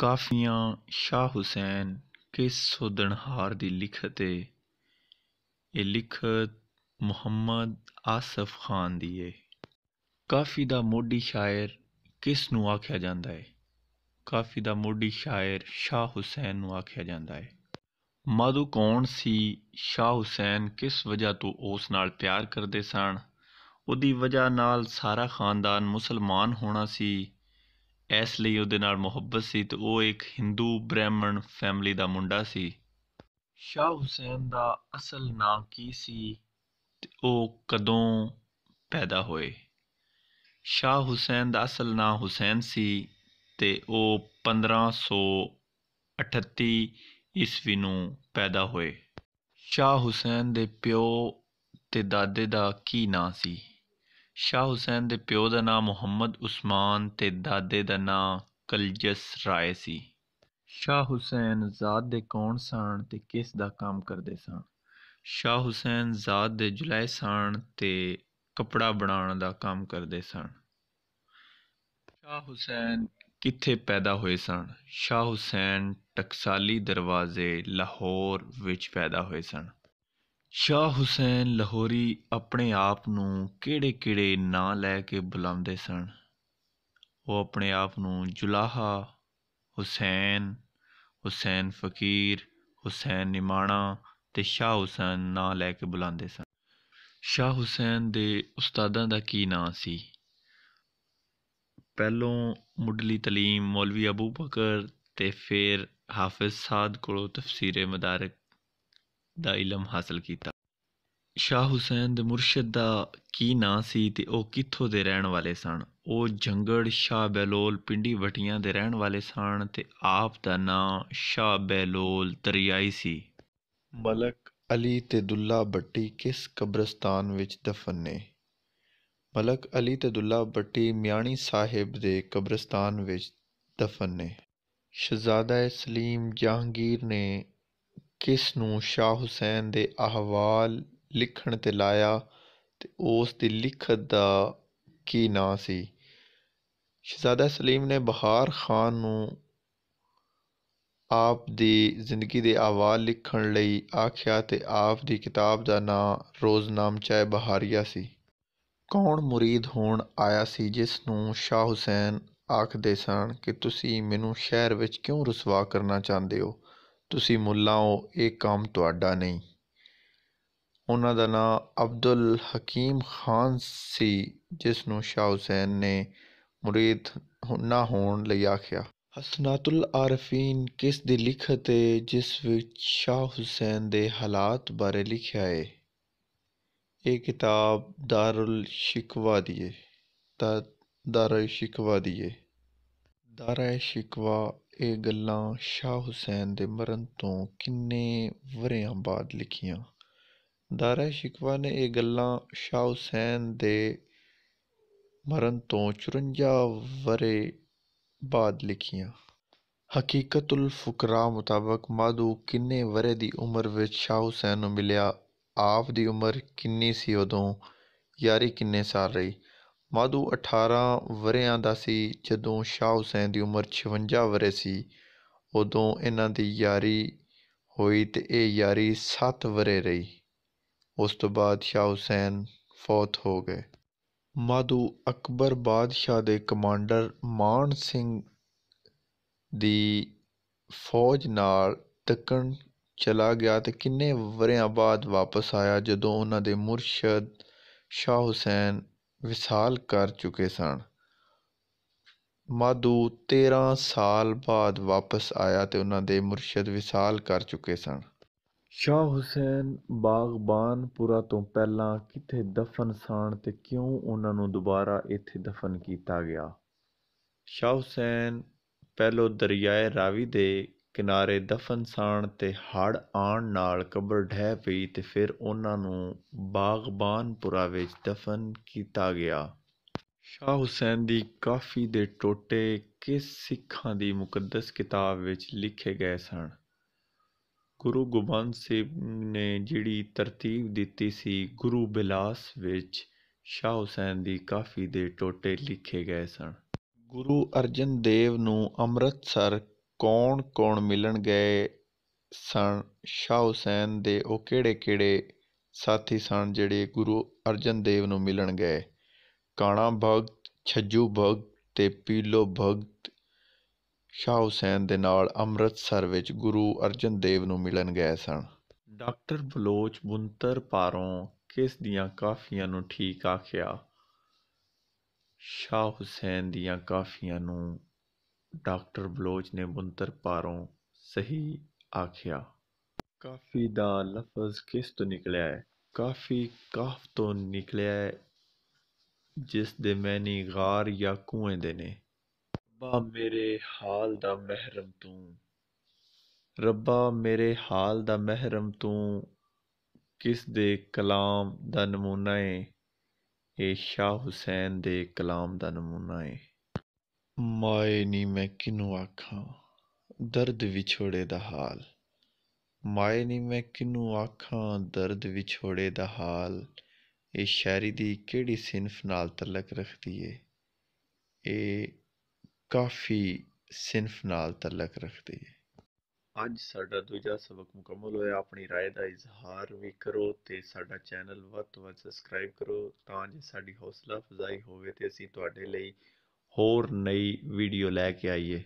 ਕਾਫ਼ੀਆਂ ਸ਼ਾਹ ਹੁਸੈਨ ਕੇ ਸੋਦਨਹਾਰ ਦੀ ਲਿਖਤ ਹੈ ਇਹ ਲਿਖਤ ਮੁਹੰਮਦ ਆਸਫ ਖਾਨ ਦੀ ਹੈ ਕਾਫੀ ਦਾ ਮੋਢੀ ਸ਼ਾਇਰ ਕਿਸ ਨੂੰ ਆਖਿਆ ਜਾਂਦਾ ਹੈ ਕਾਫੀ ਦਾ ਮੋਢੀ ਸ਼ਾਇਰ ਸ਼ਾਹ ਹੁਸੈਨ ਨੂੰ ਆਖਿਆ ਜਾਂਦਾ ਹੈ ਮਾਦੂ ਕੌਣ ਸੀ ਸ਼ਾਹ ਹੁਸੈਨ ਕਿਸ ਵਜ੍ਹਾ ਤੋਂ ਉਸ ਨਾਲ ਪਿਆਰ ਕਰਦੇ ਸਨ ਉਹਦੀ ਵਜ੍ਹਾ ਨਾਲ ਸਾਰਾ ਖਾਨਦਾਨ ਮੁਸਲਮਾਨ ਹੋਣਾ ਸੀ ਇਸ ਲਈ ਉਹਦੇ ਨਾਲ ਮੁਹੱਬਤ ਸੀ ਤੇ ਉਹ ਇੱਕ ਹਿੰਦੂ ਬ੍ਰਾਹਮਣ family ਦਾ ਮੁੰਡਾ ਸੀ ਸ਼ਾਹ ਹੁਸੈਨ ਦਾ ਅਸਲ ਨਾਮ ਕੀ ਸੀ ਤੇ ਉਹ ਕਦੋਂ ਪੈਦਾ ਹੋਏ ਸ਼ਾਹ ਹੁਸੈਨ ਦਾ ਅਸਲ ਨਾਮ ਹੁਸੈਨ ਸੀ ਤੇ ਉਹ 1538 ਈਸਵੀ ਨੂੰ ਪੈਦਾ ਹੋਏ ਸ਼ਾਹ ਹੁਸੈਨ ਦੇ ਪਿਓ ਤੇ ਦਾਦੇ ਦਾ ਕੀ ਨਾਂ ਸੀ ਸ਼ਾਹ ਹੁਸੈਨ ਦੇ ਪਿਓ ਦਾ ਨਾਮ ਮੁਹੰਮਦ ਉਸਮਾਨ ਤੇ ਦਾਦੇ ਦਾ ਨਾਮ ਕਲਜਸ ਰਾਏ ਸੀ ਸ਼ਾਹ ਹੁਸੈਨ ਜ਼ਾਦ ਦੇ ਕੌਣ ਸਨ ਤੇ ਕਿਸ ਦਾ ਕੰਮ ਕਰਦੇ ਸਨ ਸ਼ਾਹ ਹੁਸੈਨ ਜ਼ਾਦ ਦੇ ਜੁਲਾਈ ਸਨ ਤੇ ਕਪੜਾ ਬਣਾਉਣ ਦਾ ਕੰਮ ਕਰਦੇ ਸਨ ਸ਼ਾਹ ਹੁਸੈਨ ਕਿੱਥੇ ਪੈਦਾ ਹੋਏ ਸਨ ਸ਼ਾਹ ਹੁਸੈਨ ਟਕਸਾਲੀ ਦਰਵਾਜ਼ੇ ਲਾਹੌਰ ਵਿੱਚ ਪੈਦਾ ਹੋਏ ਸਨ ਸ਼ਾਹ ਹੁਸੈਨ ਲਾਹੌਰੀ ਆਪਣੇ ਆਪ ਨੂੰ ਕਿਹੜੇ ਕਿਹੜੇ ਨਾਂ ਲੈ ਕੇ ਬੁਲਾਉਂਦੇ ਸਨ ਉਹ ਆਪਣੇ ਆਪ ਨੂੰ ਜੁਲਾਹਾ ਹੁਸੈਨ ਹੁਸੈਨ ਫਕੀਰ ਹੁਸੈਨ ਨਿਮਾਣਾ ਤੇ ਸ਼ਾਹ ਹੁਸੈਨ ਨਾਂ ਲੈ ਕੇ ਬੁਲਾਉਂਦੇ ਸਨ ਸ਼ਾਹ ਹੁਸੈਨ ਦੇ ਉਸਤਾਦਾਂ ਦਾ ਕੀ ਨਾਂ ਸੀ ਪਹਿਲੋਂ ਮੁੱਢਲੀ تعلیم ਮੌਲਵੀ ਅਬੂ ਬਕਰ ਤੇ ਫਿਰ ਹਾਫਿਜ਼ ਸਾਦ ਕੋਲੋਂ ਤਫਸੀਰ ਮਦਾਰਕ ਦਾ ਇਲਮ ਹਾਸਲ ਕੀਤਾ ਸ਼ਾਹ ਹੁਸੈਨ ਦੇ ਮੁਰਸ਼ਿਦ ਦਾ ਕੀ ਨਾਂ ਸੀ ਤੇ ਉਹ ਕਿੱਥੋਂ ਦੇ ਰਹਿਣ ਵਾਲੇ ਸਨ ਉਹ ਜੰਗੜ ਸ਼ਾਹ ਬੈਲੋਲ ਪਿੰਡੀ ਵਟੀਆਂ ਦੇ ਰਹਿਣ ਵਾਲੇ ਸਨ ਤੇ ਆਪ ਦਾ ਨਾਂ ਸ਼ਾਹ ਬੈਲੋਲ ਦਰਿਆਈ ਸੀ ਮਲਕ ਅਲੀ ਤੇ ਦੁੱਲਾ ਬੱਟੀ ਕਿਸ ਕਬਰਸਤਾਨ ਵਿੱਚ ਦਫਨ ਨੇ ਮਲਕ ਅਲੀ ਤੇ ਦੁੱਲਾ ਬੱਟੀ ਮਿਆਣੀ ਸਾਹਿਬ ਦੇ ਕਬਰਸਤਾਨ ਵਿੱਚ ਦਫਨ ਨੇ ਸ਼ਹਜ਼ਾਦਾ ਸਲੀਮ ਜਹਾਂਗੀਰ ਨੇ ਕਿਸ ਨੂੰ ਸ਼ਾਹ ਹੁਸੈਨ ਦੇ ਅਹਵਾਲ ਲਿਖਣ 'ਤੇ ਲਾਇਆ ਤੇ ਉਸ ਦੀ ਲਿਖਤ ਦਾ ਕੀ ਨਾਂ ਸੀ ਸ਼ਹਜ਼ਾਦਾ ਸਲੀਮ ਨੇ ਬਹਾਰ ਖਾਨ ਨੂੰ ਆਪ ਦੀ ਜ਼ਿੰਦਗੀ ਦੇ ਅਹਵਾਲ ਲਿਖਣ ਲਈ ਆਖਿਆ ਤੇ ਆਪ ਦੀ ਕਿਤਾਬ ਦਾ ਨਾਂ ਰੋਜ਼ਨਾਮਚਾ ਬਹਾਰੀਆ ਸੀ ਕੌਣ ਮੁਰੀਦ ਹੋਣ ਆਇਆ ਸੀ ਜਿਸ ਨੂੰ ਸ਼ਾਹ ਹੁਸੈਨ ਆਖਦੇ ਸਨ ਕਿ ਤੁਸੀਂ ਮੈਨੂੰ ਸ਼ਹਿਰ ਵਿੱਚ ਕਿਉਂ ਰਸਵਾ ਕਰਨਾ ਚਾਹੁੰਦੇ ਹੋ ਤੁਸੀਂ ਮੁੱਲਾ ਮੁੱਲਾਓ ਇਹ ਕੰਮ ਤੁਹਾਡਾ ਨਹੀਂ ਉਹਨਾਂ ਦਾ ਨਾਮ ਅਬਦੁਲ ਹਕੀਮ ਖਾਨ ਸੀ ਜਿਸ ਨੂੰ ਸ਼ਾਹ ਹੁਸੈਨ ਨੇ murid ਨਾ ਹੋਣ ਲਈ ਆਖਿਆ ਹਸਨਾਤੁਲ ਆਰਫੀਨ ਕਿਸ ਦੀ ਲਿਖਤ ਹੈ ਜਿਸ ਵਿੱਚ ਸ਼ਾਹ ਹੁਸੈਨ ਦੇ ਹਾਲਾਤ ਬਾਰੇ ਲਿਖਿਆ ਹੈ ਇਹ ਕਿਤਾਬ ਦਾਰੁਲ ਸ਼ਿਕਵਾ ਦੀ ਹੈ ਦਾਰਾ ਸ਼ਿਕਵਾ ਦੀ ਹੈ ਦਾਰਾ ਸ਼ਿਕਵਾ ਇਹ ਗੱਲਾਂ ਸ਼ਾਹ ਹੁਸੈਨ ਦੇ ਮਰਨ ਤੋਂ ਕਿੰਨੇ ਵਰਿਆਂ ਬਾਅਦ ਲਿਖੀਆਂ ਦਾਰਾ ਸ਼ਿਕਵਾ ਨੇ ਇਹ ਗੱਲਾਂ ਸ਼ਾਹ ਹੁਸੈਨ ਦੇ ਮਰਨ ਤੋਂ 54 ਵਰੇ ਬਾਅਦ ਲਿਖੀਆਂ ਹਕੀਕਤੁਲ ਫੁਕਰਾ ਮੁਤਾਬਕ ਮਾਦੂ ਕਿੰਨੇ ਵਰੇ ਦੀ ਉਮਰ ਵਿੱਚ ਸ਼ਾਹ ਹੁਸੈਨ ਨੂੰ ਮਿਲਿਆ ਆਪ ਦੀ ਉਮਰ ਕਿੰਨੀ ਸੀ ਉਦੋਂ ਯਾਰੀ ਕਿੰਨੇ ਸਾਲ ਰਹੀ ਮਾਧੋ 18 ਵਰ੍ਹਿਆਂ ਦਾ ਸੀ ਜਦੋਂ ਸ਼ਾਹ ਹੁਸੈਨ ਦੀ ਉਮਰ ਛਿਵੰਜਾ ਵਰ੍ਹੇ ਸੀ ਉਦੋਂ ਇਹਨਾਂ ਦੀ ਯਾਰੀ ਹੋਈ ਅਤੇ ਇਹ ਯਾਰੀ ਸੱਤ ਵਰ੍ਹੇ ਰਹੀ ਉਸ ਤੋਂ ਬਾਅਦ ਸ਼ਾਹ ਹੁਸੈਨ ਫੌਤ ਹੋ ਗਏ ਮਾਧੋ ਅਕਬਰ ਬਾਦਸ਼ਾਹ ਦੇ ਕਮਾਂਡਰ ਮਾਨ ਸਿੰਘ ਦੀ ਫੌਜ ਨਾਲ ਦੱਖਣ ਚਲਾ ਗਿਆ ਅਤੇ ਕਿੰਨੇ ਵਰ੍ਹਿਆਂ ਬਾਅਦ ਵਾਪਸ ਆਇਆ ਜਦੋਂ ਉਹਨਾਂ ਦੇ ਮੁਰਸ਼ਦ ਸ਼ਾਹ ਹੁਸੈਨ ਵਿਸਾਲ ਕਰ ਚੁੱਕੇ ਸਨ ਮਾਦੂ 13 ਸਾਲ ਬਾਅਦ ਵਾਪਸ ਆਇਆ ਤੇ ਉਹਨਾਂ ਦੇ ਮੁਰਸ਼ਿਦ ਵਿਸਾਲ ਕਰ ਚੁੱਕੇ ਸਨ ਸ਼ਾਹ ਹੁਸੈਨ ਬਾਗਬਾਨਪੁਰਾ ਤੋਂ ਪਹਿਲਾਂ ਕਿੱਥੇ ਦਫ਼ਨ ਸਨ ਤੇ ਕਿਉਂ ਉਹਨਾਂ ਨੂੰ ਦੁਬਾਰਾ ਇੱਥੇ ਦਫ਼ਨ ਕੀਤਾ ਗਿਆ ਸ਼ਾਹ ਹੁਸੈਨ ਪਹਿਲੋ ਦਰਿਆਏ ਰਾਵੀ ਦੇ ਕਿਨਾਰੇ ਦਫ਼ਨ ਸਾਣ ਤੇ ਹੜ ਆਣ ਨਾਲ ਕਬਰ ਢਹਿ ਪਈ ਤੇ ਫਿਰ ਉਨ੍ਹਾਂ ਨੂੰ ਬਾਗ਼ਬਾਨਪੁਰਾ ਵਿੱਚ ਦਫ਼ਨ ਕੀਤਾ ਗਿਆ ਸ਼ਾਹ ਹੁਸੈਨ ਦੀ ਕਾਫ਼ੀ ਦੇ ਟੋਟੇ ਕਿਸ ਸਿੱਖਾਂ ਦੀ ਮੁਕੱਦਸ ਕਿਤਾਬ ਵਿੱਚ ਲਿਖੇ ਗਏ ਸਨ ਗੁਰੂ ਗੋਬਿੰਦ ਸਿੰਘ ਨੇ ਜਿਹੜੀ ਤਰਤੀਬ ਦਿੱਤੀ ਸੀ ਗੁਰੂ ਬਿਲਾਸ ਵਿੱਚ ਸ਼ਾਹ ਹੁਸੈਨ ਦੀ ਕਾਫ਼ੀ ਦੇ ਟੋਟੇ ਲਿਖੇ ਗਏ ਸਨ ਗੁਰੂ ਅਰਜਨ ਦੇਵ ਨੂੰ ਅੰਮ੍ਰਿਤਸਰ ਕੌਣ ਕੌਣ ਮਿਲਣ ਗਏ ਸਨ ਸ਼ਾਹ ਹੁਸੈਨ ਦੇ ਉਹ ਕਿਹੜੇ ਕਿਹੜੇ ਸਾਥੀ ਸਨ ਜਿਹੜੇ ਗੁਰੂ ਅਰਜਨ ਦੇਵ ਨੂੰ ਮਿਲਣ ਗਏ ਕਾਣਾ ਭਗਤ ਛੱਜੂ ਭਗਤ ਤੇ ਪੀਲੋ ਭਗਤ ਸ਼ਾਹ ਹੁਸੈਨ ਦੇ ਨਾਲ ਅੰਮ੍ਰਿਤਸਰ ਵਿੱਚ ਗੁਰੂ ਅਰਜਨ ਦੇਵ ਨੂੰ ਮਿਲਣ ਗਏ ਸਨ ਡਾਕਟਰ ਬਲੋਚ ਬੁੰਤਰ ਪਾਰੋਂ ਕਿਸ ਦੀਆਂ ਕਾਫੀਆਂ ਨੂੰ ਠੀਕ ਆਖਿਆ ਸ਼ਾਹ ਹੁਸੈਨ ਦੀਆਂ ਕਾਫੀਆਂ ਨੂੰ ਡਾਕਟਰ ਬਲੋਚ ਨੇ ਬੁੰਤਰ ਪਾਰੋਂ ਸਹੀ ਆਖਿਆ ਕਾਫੀ ਦਾ ਲਫ਼ਜ਼ ਕਿਸ ਤੋਂ ਨਿਕਲਿਆ ਹੈ ਕਾਫੀ ਕਾਫ ਤੋਂ ਨਿਕਲਿਆ ਹੈ ਜਿਸ ਦੇ ਮੈਨੀ ਗਾਰ ਜਾਂ ਕੂਏ ਦੇ ਨੇ ਰੱਬਾ ਮੇਰੇ ਹਾਲ ਦਾ ਮਹਿਰਮ ਤੂੰ ਰੱਬਾ ਮੇਰੇ ਹਾਲ ਦਾ ਮਹਿਰਮ ਤੂੰ ਕਿਸ ਦੇ ਕਲਾਮ ਦਾ ਨਮੂਨਾ ਏ ਇਹ ਸ਼ਾਹ ਹੁਸੈਨ ਦੇ ਕਲਾਮ ਦਾ ਨਮੂਨਾ ਏ ਮਾਏ ਨੀ ਮੈਂ ਕਿਨੂੰ ਆਖਾਂ ਦਰਦ ਵਿਛੋੜੇ ਦਾ ਹਾਲ ਮਾਏ ਨੀ ਮੈਂ ਕਿਨੂੰ ਆਖਾਂ ਦਰਦ ਵਿਛੋੜੇ ਦਾ ਹਾਲ ਇਹ ਸ਼ਾਇਰੀ ਦੀ ਕਿਹੜੀ ਸਿਨਫ ਨਾਲ ਤਲਕ ਰੱਖਦੀ ਏ ਇਹ ਕਾਫੀ ਸਿਨਫ ਨਾਲ ਤਲਕ ਰੱਖਦੀ ਏ ਅੱਜ ਸਾਡਾ ਦੂਜਾ ਸਬਕ ਮੁਕੰਮਲ ਹੋਇਆ ਆਪਣੀ رائے ਦਾ ਇਜ਼ਹਾਰ ਵੀ ਕਰੋ ਤੇ ਸਾਡਾ ਚੈਨਲ ਵੱਧ ਤੋਂ ਵੱਧ ਸਬਸਕ੍ਰਾਈਬ ਕਰੋ ਤਾਂ ਜੋ ਸਾਡੀ ਹੌਸਲਾ ਅਫਜ਼ਾਈ ਹੋਵੇ ਤੇ ਅਸੀਂ ਤੁਹਾਡੇ ਲਈ ਹੋਰ ਨਈ ਵੀਡੀਓ ਲੈ ਕੇ ਆਈਏ